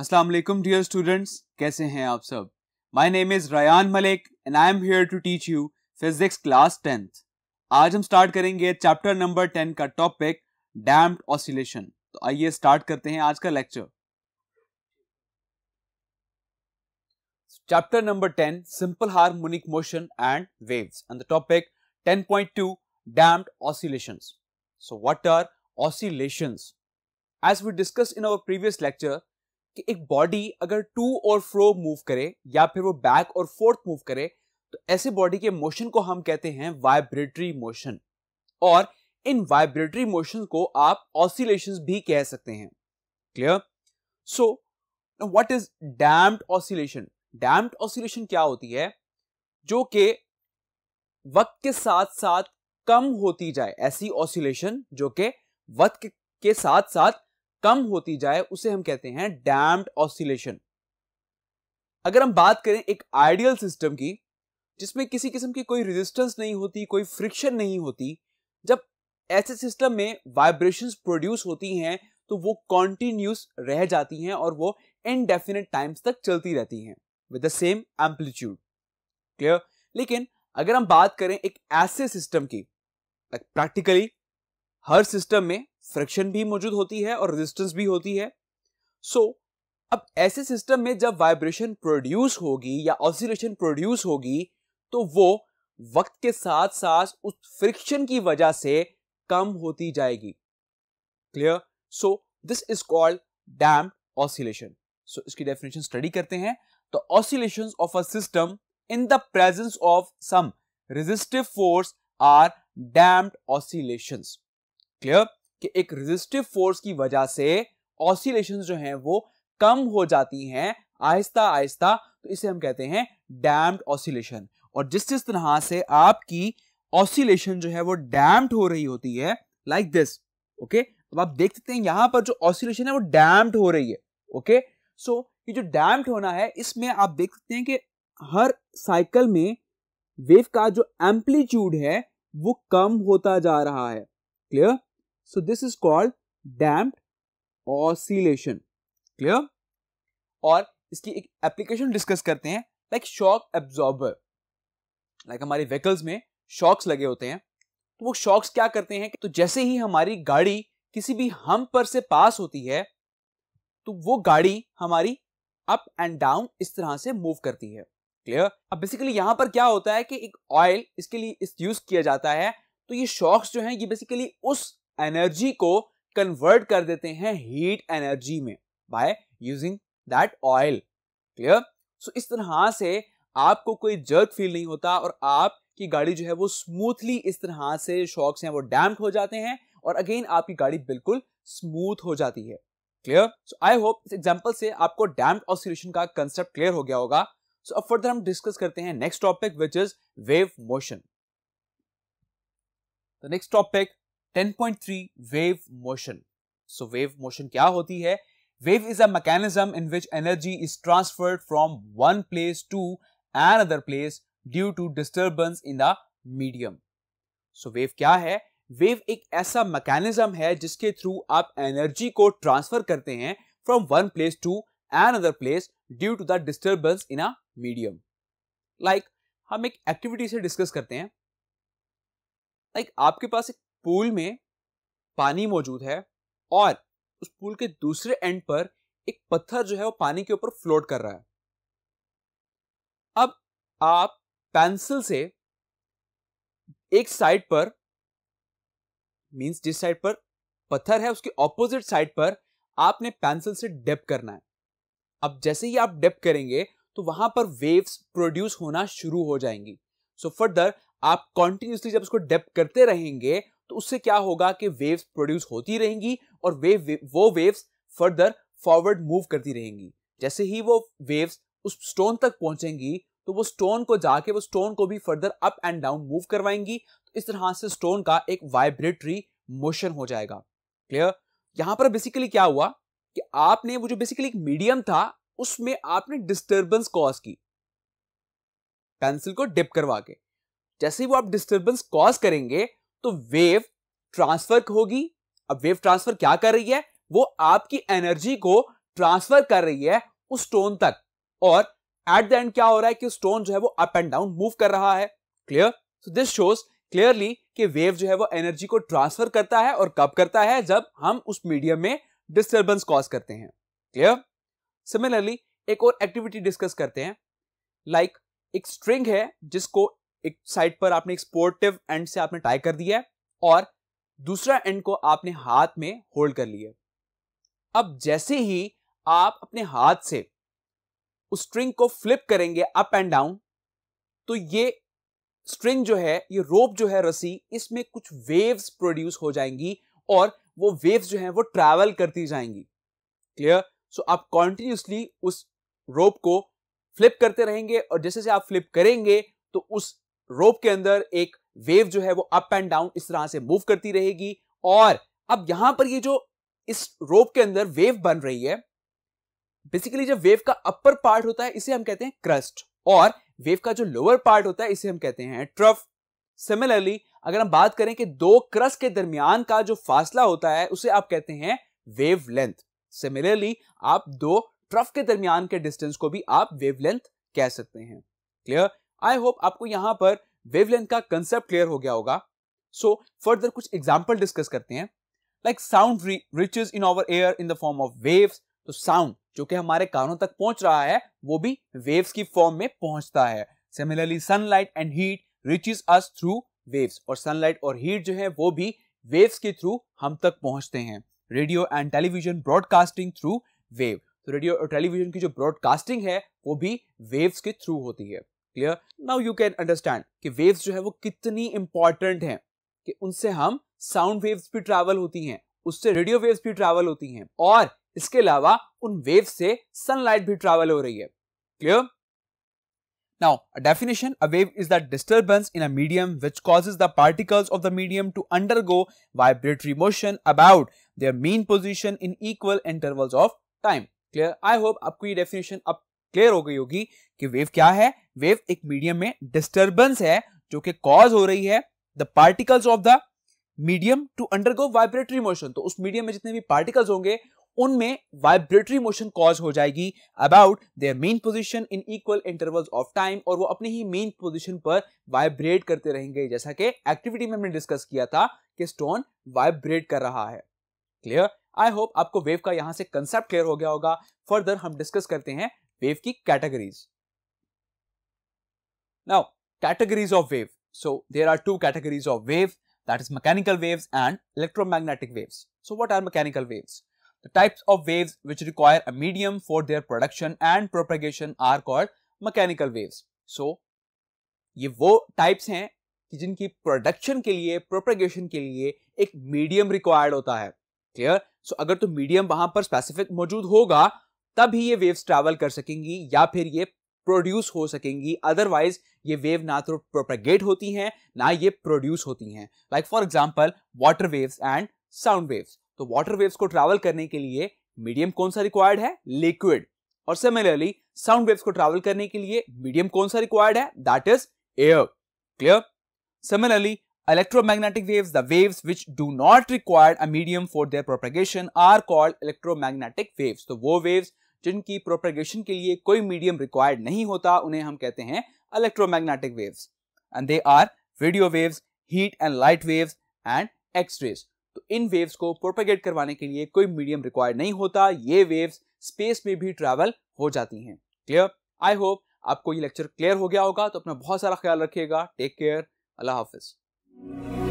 अस्सलाम वालेकुम dear students कैसे हैं आप सब my name is Rayan Malik and I am here to teach you physics class tenth आज हम स्टार्ट करेंगे चैप्टर नंबर टेन का टॉपिक डैम्प्ड ऑसिलेशन तो आइए स्टार्ट करते हैं आज का lecture chapter number ten simple harmonic motion and waves and the topic 10.2 damped oscillations so what are oscillations as we discussed in our previous lecture कि एक body अगर टू और फ्रो मूव करे या फिर वो बैक और फोर्थ मूव करे तो ऐसे बॉडी के मोशन को हम कहते हैं वाइब्रेटरी मोशन और इन वाइब्रेटरी मोशन को आप ऑसिलेशन भी कह सकते हैं clear so what is damped oscillation damped oscillation क्या होती है जो कि वक्त के साथ साथ कम होती जाए ऐसी ऑसिलेशन जो कि वक्त के साथ साथ कम होती जाए उसे हम कहते हैं डैम्ड ऑसिलेशन अगर हम बात करें एक आइडियल सिस्टम की जिसमें किसी किस्म की कोई रेजिस्टेंस नहीं होती कोई फ्रिक्शन नहीं होती जब ऐसे सिस्टम में वाइब्रेशंस प्रोड्यूस होती हैं तो वो कॉन्टिन्यूस रह जाती हैं और वो इनडेफिनेट टाइम्स तक चलती रहती हैं with the same amplitude clear लेकिन अगर हम बात करें एक ऐसे सिस्टम की प्रैक्टिकली हर सिस्टम में फ्रिक्शन भी मौजूद होती है और रेजिस्टेंस भी होती है सो so, अब ऐसे सिस्टम में जब वाइब्रेशन प्रोड्यूस होगी या ऑसिलेशन प्रोड्यूस होगी तो वो वक्त के साथ साथ उस फ्रिक्शन की वजह से कम होती जाएगी clear so this is called damped oscillation so इसकी डेफिनेशन स्टडी करते हैं तो oscillation of a system in the presence of some resistive force are damped oscillation clear कि एक रेजिस्टिव फोर्स की वजह से ऑसिलेशन जो हैं वो कम हो जाती हैं आहिस्ता आहिस्ता तो इसे हम कहते हैं डैम्ड ऑसिलेशन और जिस जिस तरह से आपकी ऑसिलेशन जो है वो डैम्ड हो रही होती है लाइक दिस ओके अब आप देख सकते हैं यहां पर जो ऑसिलेशन है वो डैम्ड हो रही है ओके सो ये जो डैम्ड होना है इसमें आप देख सकते हैं कि हर साइकिल में वेव का जो एम्पलीट्यूड है वो कम होता जा रहा है clear So this is called damped oscillation. Clear? और इसकी एक एप्लीकेशन डिस्कस करते हैं लाइक शॉक एब्जॉर्बर लाइक हमारे व्हीकल्स में शॉक्स लगे होते हैं तो वो शॉक्स क्या करते हैं तो जैसे ही हमारी गाड़ी किसी भी हम पर से पास होती है तो वो गाड़ी हमारी अप एंड डाउन इस तरह से मूव करती है क्लियर अब बेसिकली यहां पर क्या होता है कि एक ऑयल इसके लिए यूज किया जाता है तो ये शॉक्स जो हैं ये बेसिकली उस एनर्जी को कन्वर्ट कर देते हैं हीट एनर्जी में by using that oil clear so इस तरह से आपको कोई जर्क फील नहीं होता और आपकी गाड़ी जो है वो स्मूथली इस तरह से शॉक्स हैं वो डैम्प हो जाते हैं और अगेन आपकी गाड़ी बिल्कुल स्मूथ हो जाती है क्लियर सो आई होप इस एग्जांपल से आपको डैम्प ऑसिलेशन का कंसेप्ट क्लियर हो गया होगा सो अब फर्दर हम डिस्कस करते हैं next topic which is wave motion the next topic 10.3 wave motion. So wave motion क्या होती है Wave is a mechanism in which energy is transferred from one place to another place due to disturbance in the medium. So wave क्या है wave एक ऐसा mechanism है जिसके through आप एनर्जी को ट्रांसफर करते हैं from one place to another place due to the disturbance in a medium like हम एक एक्टिविटी से डिस्कस करते हैं लाइक like, आपके पास एक पूल में पानी मौजूद है और उस पूल के दूसरे एंड पर एक पत्थर जो है वो पानी के ऊपर फ्लोट कर रहा है अब आप पेंसिल से एक साइड पर मींस जिस साइड पर पत्थर है उसके ऑपोजिट साइड पर आपने पेंसिल से डेप करना है अब जैसे ही आप डेप करेंगे तो वहां पर वेव्स प्रोड्यूस होना शुरू हो जाएंगी सो so फर्दर आप कॉन्टिन्यूसली जब उसको डेप करते रहेंगे तो उससे क्या होगा कि वेव्स प्रोड्यूस होती रहेंगी और वेव वे, वो वेव्स फर्दर फॉरवर्ड मूव करती रहेंगी जैसे ही वो वेव्स उस स्टोन तक पहुंचेंगी तो वो स्टोन को जाके वो स्टोन को भी further up and down move करवाएंगी तो इस तरह से स्टोन का एक वाइब्रेटरी मोशन हो जाएगा क्लियर यहां पर बेसिकली क्या हुआ कि आपने वो जो बेसिकली एक मीडियम था उसमें आपने डिस्टर्बेंस कॉज की पेंसिल को डिप करवा के जैसे ही वो आप डिस्टर्बेंस कॉज करेंगे तो वेव ट्रांसफर होगी अब वेव ट्रांसफर क्या कर रही है वो आपकी एनर्जी को ट्रांसफर कर रही है उस स्टोन तक और एट द एंड क्या हो रहा है कि स्टोन जो है वो अप एंड डाउन मूव कर रहा है clear so this shows clearly कि वेव जो है वो एनर्जी को ट्रांसफर करता है और कब करता है जब हम उस मीडियम में डिस्टर्बेंस कॉज करते हैं क्लियर सिमिलरली एक और एक्टिविटी डिस्कस करते हैं लाइक like, एक स्ट्रिंग है जिसको एक साइड पर आपने एक स्पोर्टिव एंड से आपने टाई कर दिया है और दूसरा एंड को आपने हाथ में होल्ड कर लिया अब जैसे ही आप अपने हाथ से उस स्ट्रिंग को फ्लिप करेंगे अप एंड डाउन तो ये स्ट्रिंग जो है ये रोप जो है रस्सी इसमें कुछ वेव्स प्रोड्यूस हो जाएंगी और वो वेव्स जो है वो ट्रैवल करती जाएंगी क्लियर सो आप कॉन्टिन्यूसली उस रोप को फ्लिप करते रहेंगे और जैसे जैसे आप फ्लिप करेंगे तो उस रोप के अंदर एक वेव जो है वो अप एंड डाउन इस तरह से मूव करती रहेगी और अब यहां पर ये जो इस रोप के अंदर वेव बन रही है बेसिकली जब वेव का अपर पार्ट होता है इसे हम कहते हैं क्रस्ट और वेव का जो लोअर पार्ट होता है इसे हम कहते हैं ट्रफ सिमिलरली अगर हम बात करें कि दो क्रस्ट के दरमियान का जो फासला होता है उसे आप कहते हैं वेव लेंथ सिमिलरली आप दो ट्रफ के दरमियान के डिस्टेंस को भी आप वेव लेंथ कह सकते हैं क्लियर आई होप आपको यहां पर वेवलेंथ का कंसेप्ट क्लियर हो गया होगा सो फर्दर कुछ एग्जाम्पल डिस्कस करते हैं like sound reaches in our air in the form of waves तो साउंड जो कि हमारे कानों तक पहुंच रहा है वो भी वेव्स की फॉर्म में पहुंचता है similarly sunlight and heat reaches us through waves और सनलाइट और हीट जो है वो भी वेव्स के थ्रू हम तक पहुंचते हैं radio and television broadcasting through wave तो रेडियो और टेलीविजन की जो ब्रॉडकास्टिंग है वो भी वेव्स के थ्रू होती है clear now you can understand कि वेव्स जो है वो कितनी इंपॉर्टेंट हैं कि उनसे हम साउंड वेव्स भी ट्रैवल होती हैं उससे रेडियो वेव्स भी ट्रैवल होती हैं और इसके अलावा उन वेव से सनलाइट भी ट्रैवल हो रही है clear now definition a wave is the disturbance in a medium which causes the particles of the medium to undergo vibratory motion about their mean position in equal intervals of time clear I hope आपको ये definition अब clear हो गई होगी कि wave क्या है wave एक मीडियम में डिस्टर्बेंस है जो कि कॉज हो रही है the particles of the medium to undergo vibratory motion तो उस मीडियम में जितने भी पार्टिकल्स होंगे उनमें वाइब्रेटरी मोशन कॉज हो जाएगी about their mean position in equal intervals of time और वो अपने ही मेन पोजीशन पर वाइब्रेट करते रहेंगे जैसा कि एक्टिविटी में हमने डिस्कस किया था कि स्टोन वाइब्रेट कर रहा है क्लियर आई होप आपको वेव का यहां से कंसेप्ट क्लियर हो गया होगा फर्दर हम डिस्कस करते हैं वेव की categories now categories of wave so there are two categories of wave that is mechanical waves and electromagnetic waves so what are mechanical waves the types of waves which require a medium for their production and propagation are called mechanical waves so ये वो types हैं कि जिनकी production के लिए propagation के लिए एक मीडियम रिक्वायर्ड होता है क्लियर सो so, अगर तो मीडियम वहां पर स्पेसिफिक मौजूद होगा तभी ये वेव्स ट्रैवल कर सकेंगी या फिर ये प्रोड्यूस हो सकेंगी अदरवाइज ये वेव ना तो प्रोपेगेट होती हैं ना ये प्रोड्यूस होती हैं like for example water waves and sound waves तो वाटर वेव्स को ट्रैवल करने के लिए मीडियम कौन सा रिक्वायर्ड है लिक्विड और सिमिलरली साउंड वेव्स को ट्रैवल करने के लिए मीडियम कौन सा रिक्वायर्ड है that is air clear similarly Electromagnetic waves, the waves which do not require a medium for their propagation are called electromagnetic waves. तो वो waves जिनकी propagation के लिए कोई medium required नहीं होता उन्हें हम कहते हैं electromagnetic waves. And they are radio waves, heat and light waves and X-rays. तो इन waves को propagate करवाने के लिए कोई medium required नहीं होता ये waves space में भी travel हो जाती हैं. Clear? I hope आपको ये लेक्चर क्लियर हो गया होगा तो अपना बहुत सारा ख्याल रखिएगा टेक केयर अल्लाह हाफिज़ Thank you.